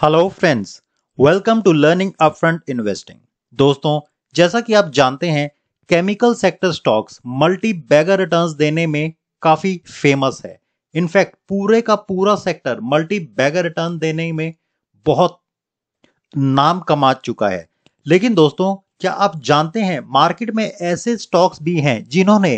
hello friends welcome to learning upfront investing दोस्तों जैसा कि आप जानते हैं chemical sector stocks multibagger returns देने में काफी फेमस है इनफैक्ट पूरे का पूरा सेक्टर मल्टी बैगर रिटर्न देने में बहुत नाम कमा चुका है लेकिन दोस्तों क्या आप जानते हैं मार्केट में ऐसे स्टॉक्स भी हैं जिन्होंने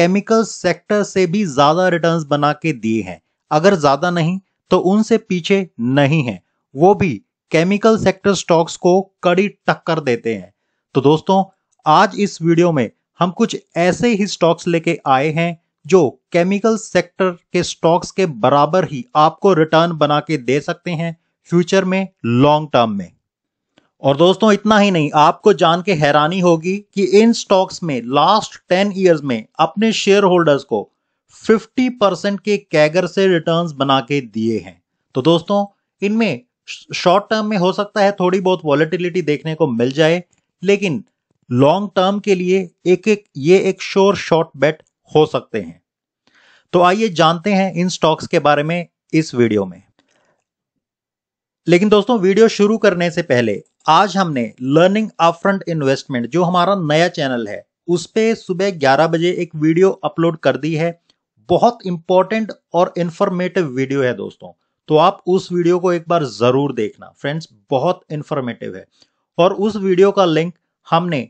केमिकल सेक्टर से भी ज्यादा रिटर्न्स बना के दिए हैं अगर ज्यादा नहीं तो उनसे पीछे नहीं है वो भी केमिकल सेक्टर स्टॉक्स को कड़ी टक्कर देते हैं तो दोस्तों आज इस वीडियो में हम कुछ ऐसे ही स्टॉक्स लेके आए हैं जो केमिकल सेक्टर के स्टॉक्स के बराबर ही आपको रिटर्न बना के दे सकते हैं फ्यूचर में लॉन्ग टर्म में और दोस्तों इतना ही नहीं आपको जान के हैरानी होगी कि इन स्टॉक्स में लास्ट टेन ईयर्स में अपने शेयर होल्डर्स को 50 परसेंट के कैगर से रिटर्न्स बना के दिए हैं तो दोस्तों इनमें शॉर्ट टर्म में हो सकता है थोड़ी बहुत वॉलिटिलिटी देखने को मिल जाए लेकिन लॉन्ग टर्म के लिए एक एक ये एक श्योर शॉर्ट बेट हो सकते हैं तो आइए जानते हैं इन स्टॉक्स के बारे में इस वीडियो में लेकिन दोस्तों वीडियो शुरू करने से पहले आज हमने लर्निंग अपफ्रंट इन्वेस्टमेंट जो हमारा नया चैनल है उस पर सुबह 11 बजे एक वीडियो अपलोड कर दी है बहुत इंपॉर्टेंट और इंफॉर्मेटिव वीडियो है दोस्तों तो आप उस वीडियो को एक बार जरूर देखना फ्रेंड्स बहुत इंफॉर्मेटिव है और उस वीडियो का लिंक हमने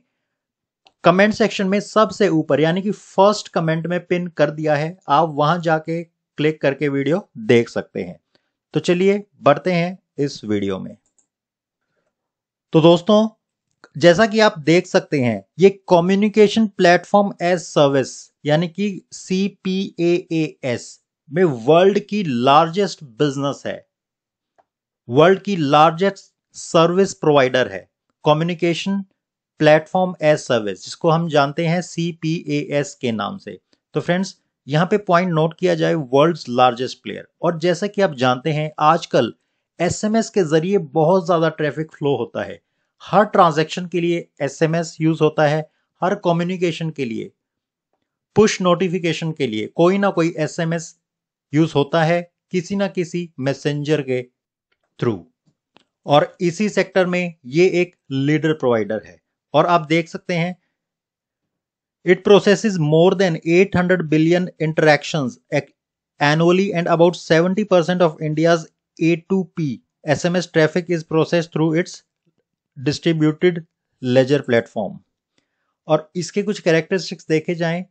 कमेंट सेक्शन में सबसे ऊपर यानी कि फर्स्ट कमेंट में पिन कर दिया है आप वहां जाके क्लिक करके वीडियो देख सकते हैं तो चलिए बढ़ते हैं इस वीडियो में तो दोस्तों जैसा कि आप देख सकते हैं ये कम्युनिकेशन प्लेटफॉर्म एज सर्विस यानी कि सी पी ए एस में वर्ल्ड की लार्जेस्ट बिजनेस है वर्ल्ड की लार्जेस्ट सर्विस प्रोवाइडर है कम्युनिकेशन प्लेटफॉर्म एज सर्विस जिसको हम जानते हैं सीपीएस के नाम से तो फ्रेंड्स यहां पे पॉइंट नोट किया जाए वर्ल्ड लार्जेस्ट प्लेयर और जैसा कि आप जानते हैं आजकल एसएमएस के जरिए बहुत ज़्यादा ट्रैफिक फ्लो होता है हर ट्रांजैक्शन के लिए एसएमएस यूज होता है हर कम्युनिकेशन के लिए पुश नोटिफिकेशन के लिए कोई ना कोई एसएमएस यूज होता है किसी ना किसी मैसेंजर के थ्रू और इसी सेक्टर में ये एक लीडर प्रोवाइडर है और आप देख सकते हैं it process more than 800 billion interactions annually and about 70% P S M S traffic is process through its distributed ledger platform और इसके कुछ कैरेक्टरिस्टिक्स देखे जाएं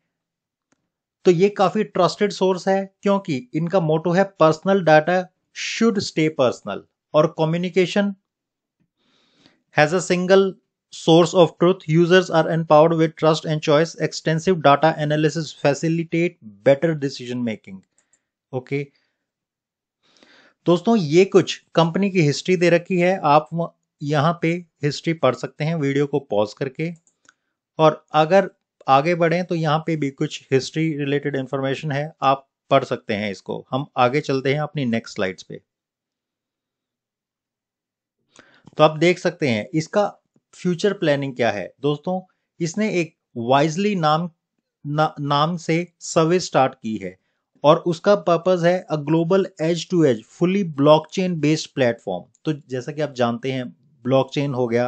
तो ये काफी ट्रस्टेड सोर्स है क्योंकि इनका मोटो है personal data should stay personal और communication has a single source of truth users are empowered with trust and choice extensive data analysis facilitate better decision making okay दोस्तों ये कुछ कंपनी की history दे रखी है आप यहां पे हिस्ट्री पढ़ सकते हैं वीडियो को पॉज करके और अगर आगे बढ़ें तो यहाँ पे भी कुछ हिस्ट्री रिलेटेड इंफॉर्मेशन है आप पढ़ सकते हैं इसको हम आगे चलते हैं अपनी नेक्स्ट स्लाइड्स पे तो आप देख सकते हैं इसका फ्यूचर प्लानिंग क्या है दोस्तों इसने एक वाइजली नाम ना, नाम से सर्वे स्टार्ट की है और उसका पर्पज है a global edge to edge fully blockchain based platform तो जैसा कि आप जानते हैं ब्लॉकचेन हो गया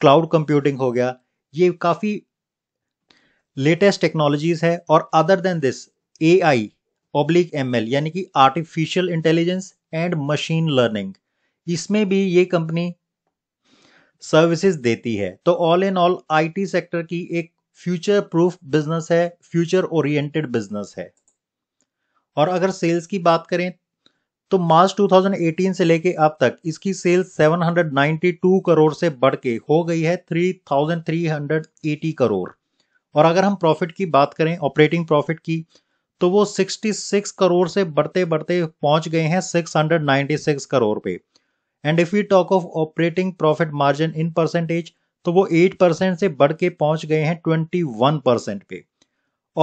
क्लाउड कंप्यूटिंग हो गया ये काफ़ी लेटेस्ट टेक्नोलॉजीज है और other than this A I oblique M L यानी कि artificial intelligence and machine learning इसमें भी ये कंपनी सर्विसेज देती है तो all in all IT sector की एक फ्यूचर प्रूफ बिजनेस है फ्यूचर ओरिएंटेड बिजनेस है और अगर सेल्स की बात करें तो मार्च 2018 से लेके अब तक इसकी सेल्स 792 करोड़ से बढ़ के हो गई है 3,380 करोड़ और अगर हम प्रॉफिट की बात करें ऑपरेटिंग प्रॉफिट की तो वो 66 करोड़ से बढ़ते बढ़ते पहुंच गए हैं 696 करोड़ पे and if you talk of operating profit margin in percentage तो वो 8 परसेंट से बढ़ के पहुंच गए हैं 21 परसेंट पे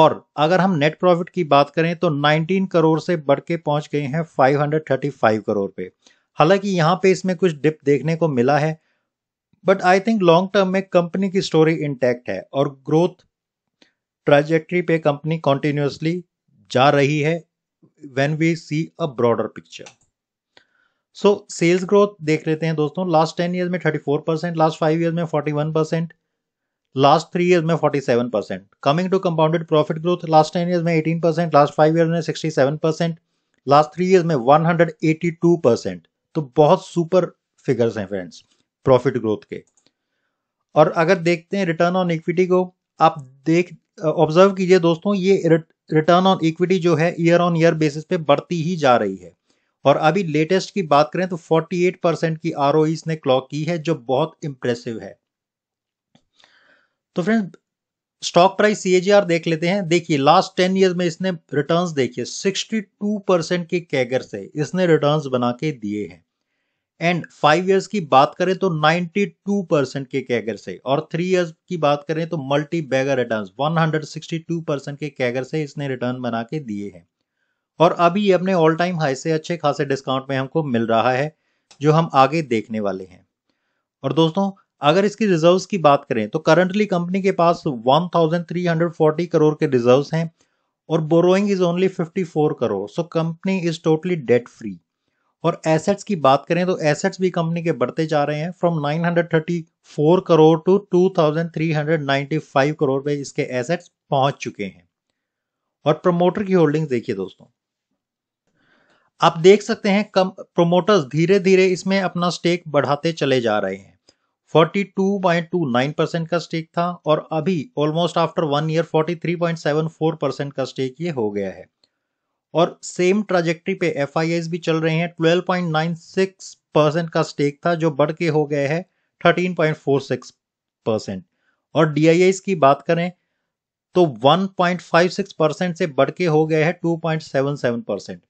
और अगर हम नेट प्रॉफिट की बात करें तो 19 करोड़ से बढ़ के पहुंच गए हैं 535 करोड़ पे हालांकि यहाँ पे इसमें कुछ डिप देखने को मिला है but I think long term में कंपनी की स्टोरी इंटैक्ट है और ग्रोथ ट्रेजेक्ट्री पे कंपनी कॉन्टिन्यूसली जा रही है when we see a broader picture so sales growth देख लेते हैं दोस्तों लास्ट टेन ईयर में thirty four percent last five year में forty one percent last three year में forty seven percent coming to compounded profit growth last ten year में eighteen percent last five year में sixty seven percent last three year में one hundred eighty two percent तो बहुत super figures हैं friends profit growth के और अगर देखते हैं रिटर्न ऑन इक्विटी को आप देख ऑब्जर्व कीजिए दोस्तों ये रिटर्न ऑन इक्विटी जो है ईयर ऑन ईयर बेसिस पे बढ़ती ही जा रही है और अभी लेटेस्ट की बात करें तो 48 परसेंट की आर e इसने क्लॉक की है जो बहुत इंप्रेसिव है तो फ्रेंड स्टॉक प्राइस सी देख लेते हैं देखिए लास्ट टेन ईयर में इसने रिटर्न्स देखिए 62 परसेंट के कैगर से इसने रिटर्न्स बना के दिए हैं एंड फाइव इयर्स की बात करें तो 92 परसेंट के कैगर से और थ्री इयर्स की बात करें तो मल्टी बैगर रिटर्न 162 परसेंट के कैगर से इसने रिटर्न बना के दिए हैं और अभी अपने ऑल टाइम हाई से अच्छे खासे डिस्काउंट में हमको मिल रहा है जो हम आगे देखने वाले हैं और दोस्तों अगर इसकी रिजर्व्स की बात करें तो करंटली कंपनी के पास 1340 करोड़ के रिजर्व्स हैं और borrowing is only 54 crore so company is totally debt free और एसेट्स की बात करें तो एसेट्स भी कंपनी के बढ़ते जा रहे हैं फ्रॉम 934 करोड़ टू 2395 करोड़ पे इसके एसेट्स पहुंच चुके हैं और प्रमोटर की होल्डिंग देखिए दोस्तों आप देख सकते हैं कम प्रोमोटर्स धीरे धीरे इसमें अपना स्टेक बढ़ाते चले जा रहे हैं 42.29 परसेंट का स्टेक था और अभी almost after one year 43.74 percent का स्टेक ये हो गया है और सेम ट्राजेक्ट्री पे एफ भी चल रहे हैं 12.96 परसेंट का स्टेक था जो बढ़ के हो गए है 13.46 परसेंट और डी की बात करें तो 1.56 परसेंट से बढ़ के हो गए हैं 2.77 परसेंट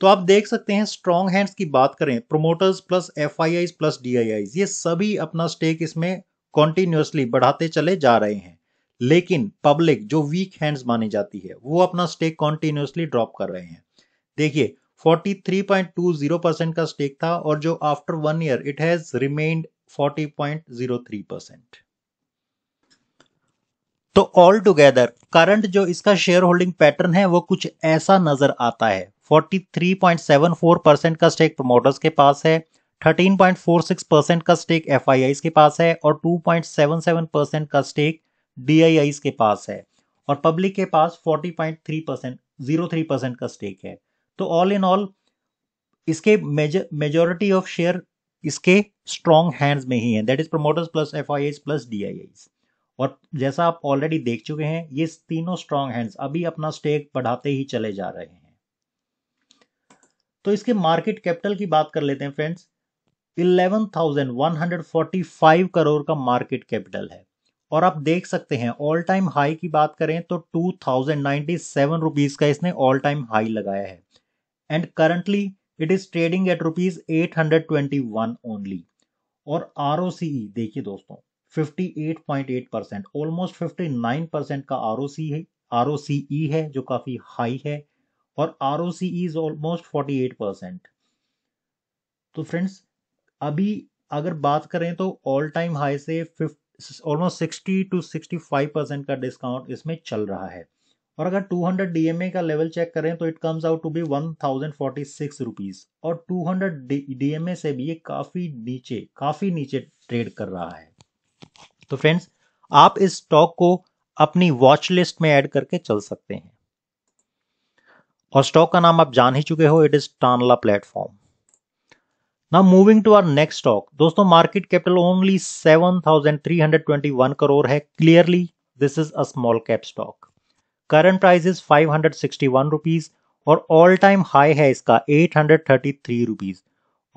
तो आप देख सकते हैं स्ट्रॉन्ग हैंड्स की बात करें promoters plus F plus D ये सभी अपना स्टेक इसमें कॉन्टिन्यूसली बढ़ाते चले जा रहे हैं लेकिन पब्लिक जो वीक हैंड्स मानी जाती है वो अपना स्टेक कॉन्टिन्यूसली ड्रॉप कर रहे हैं देखिए 43.20 परसेंट का स्टेक था और जो after one year it has remained 40.03 percent तो ऑल टुगेदर करंट जो इसका शेयर होल्डिंग पैटर्न है वो कुछ ऐसा नजर आता है 43.74 परसेंट का स्टेक प्रमोटर्स के पास है 13.46 परसेंट का स्टेक एफ के पास है और 2.77 परसेंट का स्टेक डी के पास है और पब्लिक के पास 40.3 परसेंट जीरो थ्री परसेंट का स्टेक है तो ऑल इन ऑल इसके मेजोरिटी ऑफ शेयर इसके स्ट्रॉन्ग हैंड्स में ही है that is promoters plus F plus D और जैसा आप ऑलरेडी देख चुके हैं ये तीनों स्ट्रॉन्ग हैंड्स अभी अपना स्टेक बढ़ाते ही चले जा रहे हैं तो इसके मार्केट कैपिटल की बात कर लेते हैं फ्रेंड्स 11,145 करोड़ का मार्केट कैपिटल है और आप देख सकते हैं ऑल टाइम हाई की बात करें तो two thousand ninety seven rupees का इसने ऑल टाइम हाई लगाया है and currently it is trading at rupees at hundred twenty one only और आर ओ सी ई देखिए दोस्तों fifty eight point eight percent almost fifty nine percent का R O C है R O C ई है जो काफ़ी high है और R O C E is almost forty eight percent तो फ्रेंड्स अभी अगर बात करें तो ऑल टाइम हाई से almost sixty two sixty five percent का डिस्काउंट इसमें चल रहा है और अगर 200 डीएमए का लेवल चेक करें तो it comes out to be one thousand forty six rupees और 200 डीएमए से भी ये काफ़ी नीचे काफ़ी नीचे ट्रेड कर रहा है तो फ्रेंड्स आप इस स्टॉक को अपनी वॉच लिस्ट में ऐड करके चल सकते हैं और स्टॉक का नाम आप जान ही चुके हो it is Tanla platform now moving to our next stock दोस्तों मार्केट कैपिटल ओनली 7,321 करोड़ है clearly this is a small cap stock current price is five hundred और ऑल टाइम हाई है इसका एट हंड्रेड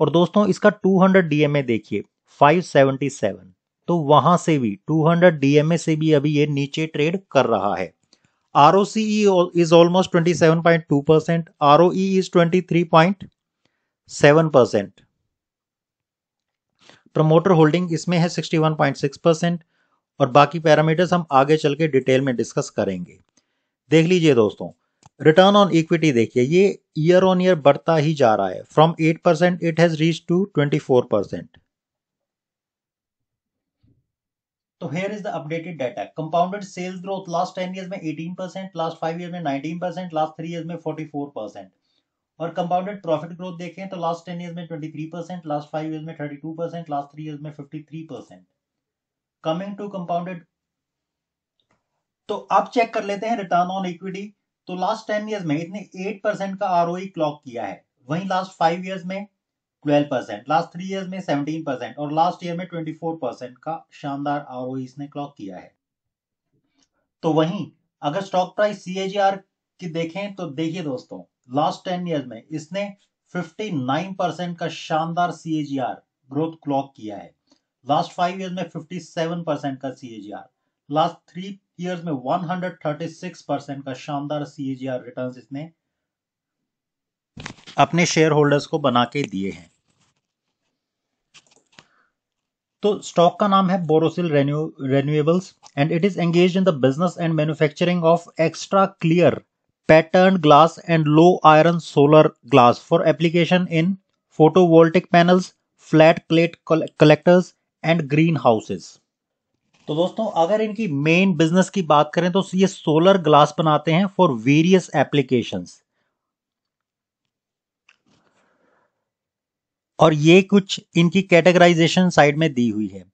और दोस्तों इसका 200 हंड्रेड डीएमए देखिए 577 तो वहां से भी 200 हंड्रेड डीएमए से भी अभी ये नीचे ट्रेड कर रहा है R is almost 27.2 percent R is 23.7 percent promoter holding इसमें है 61.6 परसेंट और बाकी पैरामीटर्स हम आगे चल के डिटेल में डिस्कस करेंगे देख लीजिए दोस्तों रिटर्न ऑन इक्विटी देखिए ये ईयर ऑन ईयर बढ़ता ही जा रहा है from 8 percent it has reach to 24 percent तो here is the updated data compounded sales growth last ten year में 18 परसेंट लास्ट फाइव ईयर में 19 परसेंट लास्ट थ्री ईयर में 44 परसेंट और कंपाउंडेड प्रॉफिट ग्रोथ देखें तो लास्ट टेन ईयर में twenty three percent last five year में thirty two percent last three year में fifty three percent coming to compounded तो आप चेक कर लेते हैं रिटर्न ऑन इक्विटी तो लास्ट टेन ईयर में इतने एट परसेंट का आर क्लॉक e किया है वहीं लास्ट फाइव ईयर्स में twelve percent last three years में सेवनटीन परसेंट और लास्ट ईयर में ट्वेंटी फोर परसेंट का शानदार आर e इसने क्लॉक किया है तो वहीं अगर स्टॉक प्राइस सी की देखें तो देखिए दोस्तों लास्ट टेन ईयर में इसने 59 परसेंट का शानदार सी ग्रोथ क्लॉक किया है लास्ट फाइव ईयर में 57 परसेंट का सी लास्ट थ्री ईयर में 136 परसेंट का शानदार सीएजीआर रिटर्न इसने अपने शेयर होल्डर्स को बना के दिए हैं तो स्टॉक का नाम है Borosil renew renewables and it is engage in the business and manufacturing of extra clear pattern glass and low iron solar glass for application in photovoltaic photovoltaic flat plate collectors and green houses तो दोस्तों अगर इनकी main business की बात करें तो ये solar glass बनाते हैं फॉर वेरियस एप्लीकेशन और ये कुछ इनकी कैटेगराइजेशन साइड में दी हुई है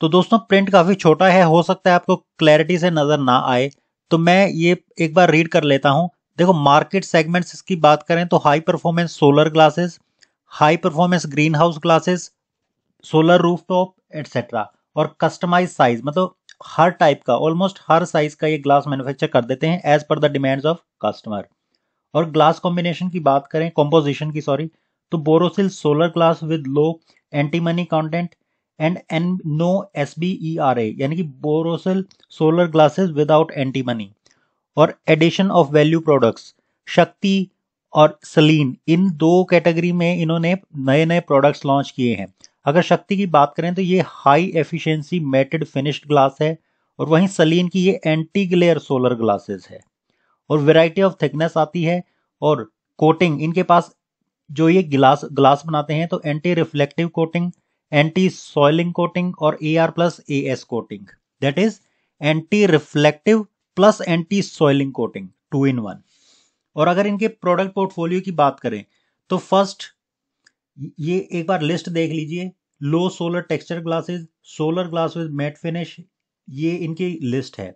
तो दोस्तों प्रिंट काफी छोटा है हो सकता है आपको क्लैरिटी से नजर ना आए तो मैं ये एक बार रीड कर लेता हूं देखो मार्केट सेगमेंट्स इसकी बात करें तो high performance solar glasses high performance green house glasses solar rooftop etcetera और कस्टमाइज साइज मतलब हर टाइप का ऑलमोस्ट हर साइज का ये ग्लास मैन्युफैक्चर कर देते हैं as per the demands of customer और ग्लास कॉम्बिनेशन की बात करें कॉम्पोजिशन की सॉरी तो Borosil solar glass with low antimony content and an no S B E R A यानी कि Borosil solar glasses without antimony और addition of value products Shakti और सलीन इन दो कैटेगरी में इन्होंने नए नए प्रोडक्ट्स लॉन्च किए हैं अगर शक्ति की बात करें तो ये high efficiency matted finished glass है और वहीं सलीन की ये एंटी ग्लेयर सोलर ग्लासेस है और वेराइटी ऑफ थिकनेस आती है और कोटिंग इनके पास जो ये ग्लास ग्लास बनाते हैं तो anti reflective coating anti soiling coating और A R plus A S coating that is anti reflective plus anti soiling coating two in one और अगर इनके प्रोडक्ट पोर्टफोलियो की बात करें तो फर्स्ट ये एक बार लिस्ट देख लीजिए low solar texture glasses solar glass with matt finish ये इनकी लिस्ट है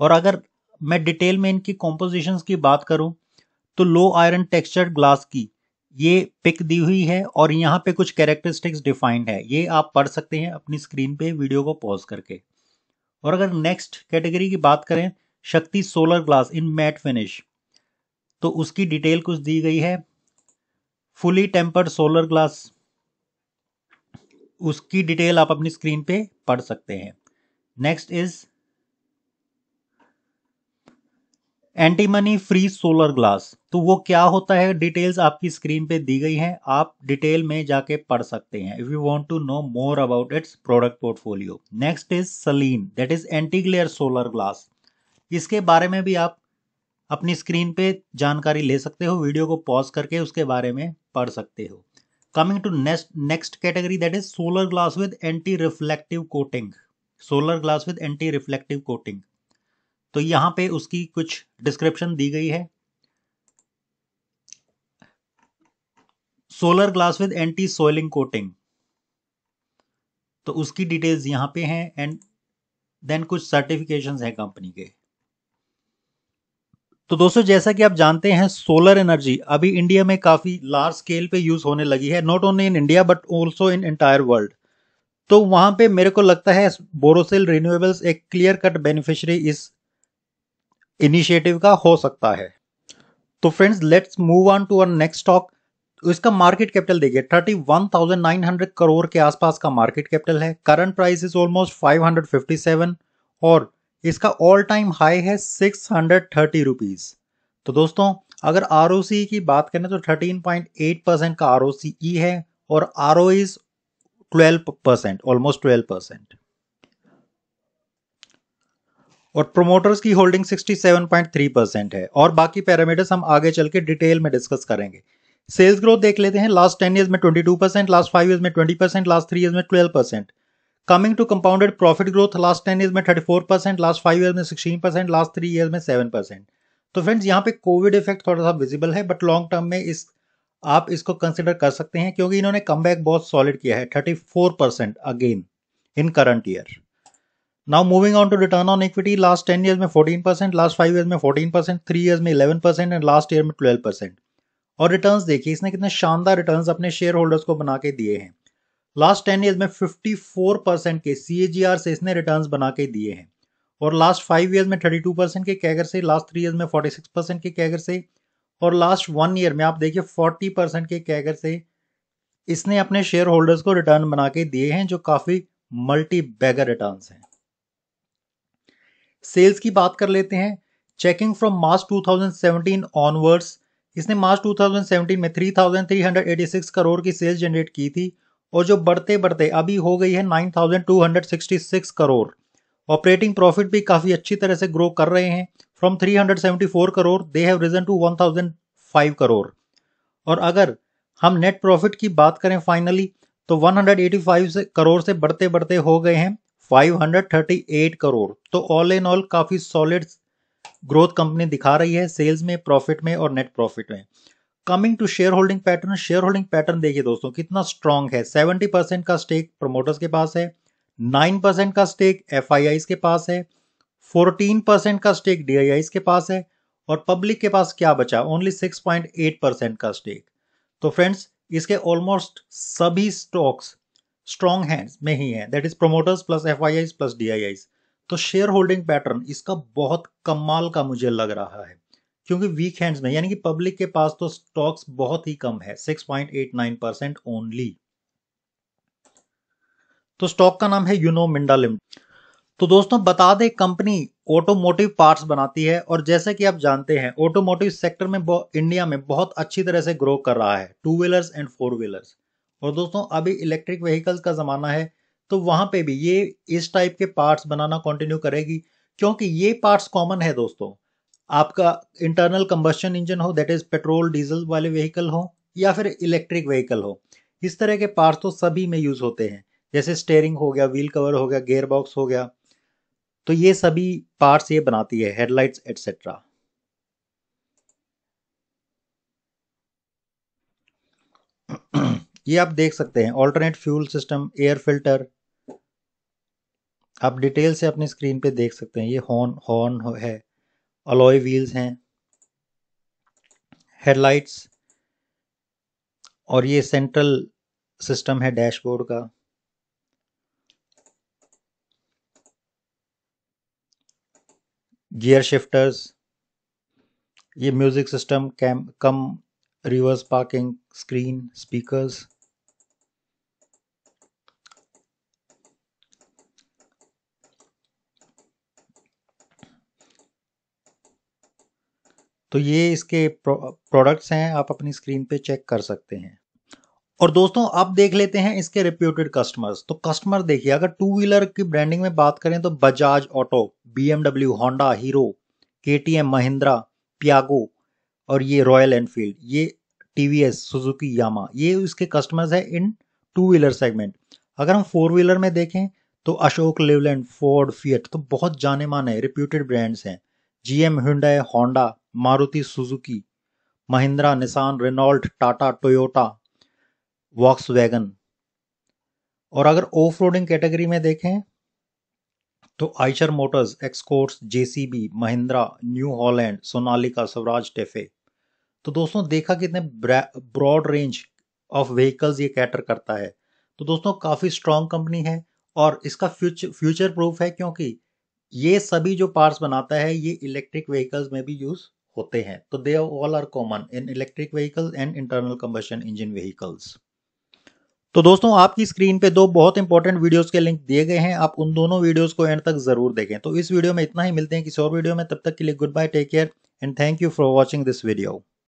और अगर मैं डिटेल में इनकी कॉम्पोजिशन की बात करूं तो लो आयरन टेक्सचर ग्लास की ये पिक दी हुई है और यहाँ पे कुछ कैरेक्टरिस्टिक्स डिफाइंड है ये आप पढ़ सकते हैं अपनी स्क्रीन पे वीडियो को पॉज करके और अगर नेक्स्ट कैटेगरी की बात करें Shakti solar glass in matt finish तो उसकी डिटेल कुछ दी गई है फुली टेम्पर्ड सोलर ग्लास उसकी डिटेल आप अपनी स्क्रीन पे पढ़ सकते हैं next is antimony free solar glass तो वो क्या होता है डिटेल्स आपकी स्क्रीन पे दी गई हैं आप डिटेल में जाके पढ़ सकते हैं if you want to know more about its product portfolio next is Selene that is anti glare solar glass इसके बारे में भी आप अपनी स्क्रीन पे जानकारी ले सकते हो वीडियो को पॉज करके उसके बारे में पढ़ सकते हो coming to next next category that is solar glass with anti reflective coating solar glass with anti reflective coating तो यहां पे उसकी कुछ डिस्क्रिप्शन दी गई है solar glass with anti soiling coating तो उसकी डिटेल्स यहां पे हैं एंड देन कुछ सर्टिफिकेशंस हैं कंपनी के तो दोस्तों जैसा कि आप जानते हैं सोलर एनर्जी अभी इंडिया में काफ़ी लार्ज स्केल पे यूज़ होने लगी है not only in India but also in entire world तो वहां पे मेरे को लगता है बोरोसिल रिन्यूएबल्स एक क्लियर कट बेनिफिशरी इस इनिशिएटिव का हो सकता है तो friends let's move on to uh next stock इसका मार्केट कैपिटल देखिए 31,900 करोड़ के आसपास का मार्केट कैपिटल है करंट प्राइस इज ऑलमोस्ट 557 और इसका ऑल टाइम हाई है 630 रुपीस तो दोस्तों अगर आर की बात करें तो 13.8 परसेंट का आर e है और R O is twelve percent almost twelve percent और प्रोमोटर्स की होल्डिंग 67.3 परसेंट है और बाकी पैरामीटर्स हम आगे चल के डिटेल में डिस्कस करेंगे सेल्स ग्रोथ देख लेते हैं लास्ट टेन ईयर्स में 22 परसेंट लास्ट फाइव ईयर्स में 20 परसेंट लास्ट थ्री ईयर्स में 12 percent coming to compounded profit growth last ten years में 34 परसेंट लास्ट फाइव ईयर में 16 परसेंट लास्ट थ्री ईयर में 7 परसेंट तो फ्रेंड्स यहाँ पे कोविड इफेक्ट थोड़ा सा विजिबल है बट लॉन्ग टर्म में इस आप इसको कंसिडर कर सकते हैं क्योंकि इन्होंने कम बहुत सॉलिड किया है thirty four percent again in current year now moving on to return on equity last ten year में fourteen percent last five year में फोर्टीन परसेंट थ्री ईयर में eleven percent and last year में twelve percent और return देखिए इसने कितने शानदार return अपने शेयर होल्डर्स को बना के दिए हैं लास्ट टेन ईयर में फिफ्टी फोर परसेंट के सी से इसने रिटर्न बना के दिए हैं और लास्ट फाइव ईयर्स में थर्टी टू परसेंट के कैगर से लास्ट थ्री ईयर में फोर्टी सिक्स परसेंट के कैगर से और लास्ट वन ईयर में आप देखिए फोर्टी परसेंट के कैगर से इसने अपने शेयर होल्डर्स को रिटर्न बना के दिए हैं जो काफ़ी मल्टी बैगर रिटर्न हैं सेल्स की बात कर लेते हैं चेकिंग फ्रॉम मार्च 2017 ऑनवर्ड्स इसने मार्च 2017 में 3,386 करोड़ की सेल्स जनरेट की थी और जो बढ़ते बढ़ते अभी हो गई है 9,266 करोड़ ऑपरेटिंग प्रॉफिट भी काफ़ी अच्छी तरह से ग्रो कर रहे हैं from 374 crore they have risen to 1,005 crore और अगर हम नेट प्रॉफिट की बात करें फाइनली तो 185 से करोड़ से बढ़ते बढ़ते हो गए हैं 538 करोड़ तो ऑल इन ऑल काफ़ी सॉलिड ग्रोथ कंपनी दिखा रही है सेल्स में प्रॉफिट में और नेट प्रॉफिट में coming to share holding pattern share holding pattern देखिए दोस्तों कितना स्ट्रांग है 70 परसेंट का स्टेक प्रमोटर्स के पास है 9 परसेंट का स्टेक एफ के पास है 14 परसेंट का स्टेक डी के पास है और पब्लिक के पास क्या बचा ओनली 6.8 परसेंट का स्टेक तो फ्रेंड्स इसके ऑलमोस्ट सभी स्टॉक्स स्ट्रॉन्ग हैंड्स में ही है that is promoters plus F I Is plus D I Is तो शेयर होल्डिंग पैटर्न इसका बहुत कमाल का मुझे लग रहा है क्योंकि वीक हैंड्स में यानी कि पब्लिक के पास तो स्टॉक्स बहुत ही कम है 6.89 परसेंट ओनली तो स्टॉक का नाम है यूनो मिंडा लिमिटेड तो दोस्तों बता दें कंपनी ऑटोमोटिव पार्ट्स बनाती है और जैसे कि आप जानते हैं ऑटोमोटिव सेक्टर में इंडिया में बहुत अच्छी तरह से ग्रो कर रहा है two wheelers and four wheelers और दोस्तों अभी इलेक्ट्रिक व्हीकल्स का ज़माना है तो वहां पे भी ये इस टाइप के पार्ट्स बनाना कंटिन्यू करेगी क्योंकि ये पार्ट्स कॉमन है दोस्तों आपका इंटरनल कंबस्टन इंजन हो दैट इज़ पेट्रोल डीजल वाले व्हीकल हो या फिर इलेक्ट्रिक व्हीकल हो इस तरह के पार्ट्स तो सभी में यूज़ होते हैं जैसे स्टेयरिंग हो गया व्हील कवर हो गया गेयर बॉक्स हो गया तो ये सभी पार्ट्स ये बनाती है हेडलाइट्स एटसेट्रा ये आप देख सकते हैं alternate fuel system air filter आप डिटेल से अपनी स्क्रीन पे देख सकते हैं ये हॉर्न हॉर्न है अलॉय व्हील्स हैं हेडलाइट्स और ये सेंट्रल सिस्टम है डैशबोर्ड का गियर शिफ्टर्स ये music system cam cum reverse parking screen speakers तो ये इसके प्रोडक्ट्स हैं आप अपनी स्क्रीन पे चेक कर सकते हैं और दोस्तों अब देख लेते हैं इसके रिप्यूटेड कस्टमर्स तो कस्टमर देखिए अगर टू व्हीलर की ब्रांडिंग में बात करें तो Bajaj Auto BMW Honda Hero K T M Mahindra Piaggio और ये रॉयल एनफील्ड ये T V S Suzuki Yamaha ये इसके कस्टमर्स हैं इन टू व्हीलर सेगमेंट अगर हम फोर व्हीलर में देखें तो अशोक लेवलैंड फोर्ड फियट तो बहुत जाने माने रिप्यूटेड ब्रांड्स हैं G M Honda Maruti Suzuki Mahindra Nissan Renault Tata Toyota Volkswagen और अगर ऑफ रोडिंग कैटेगरी में देखें तो Eicher Motors Escorts JCB Mahindra New Holland Sonalika Swaraj TAFE तो दोस्तों देखा कितने ब्रॉड रेंज ऑफ व्हीकल्स ये कैटर करता है तो दोस्तों काफ़ी स्ट्रॉन्ग कंपनी है और इसका फ्यूचर फ्यूचर प्रूफ है क्योंकि ये सभी जो पार्ट्स बनाता है ये इलेक्ट्रिक व्हीकल्स में भी यूज़ होते हैं तो they all are common in electric vehicle and internal combustion engine vehicles तो दोस्तों आपकी स्क्रीन पे दो बहुत इंपॉर्टेंट वीडियोस के लिंक दिए गए हैं आप उन दोनों वीडियोस को एंड तक जरूर देखें तो इस वीडियो में इतना ही मिलते हैं किसी और वीडियो में तब तक के लिए goodbye take care and thank you for watching this video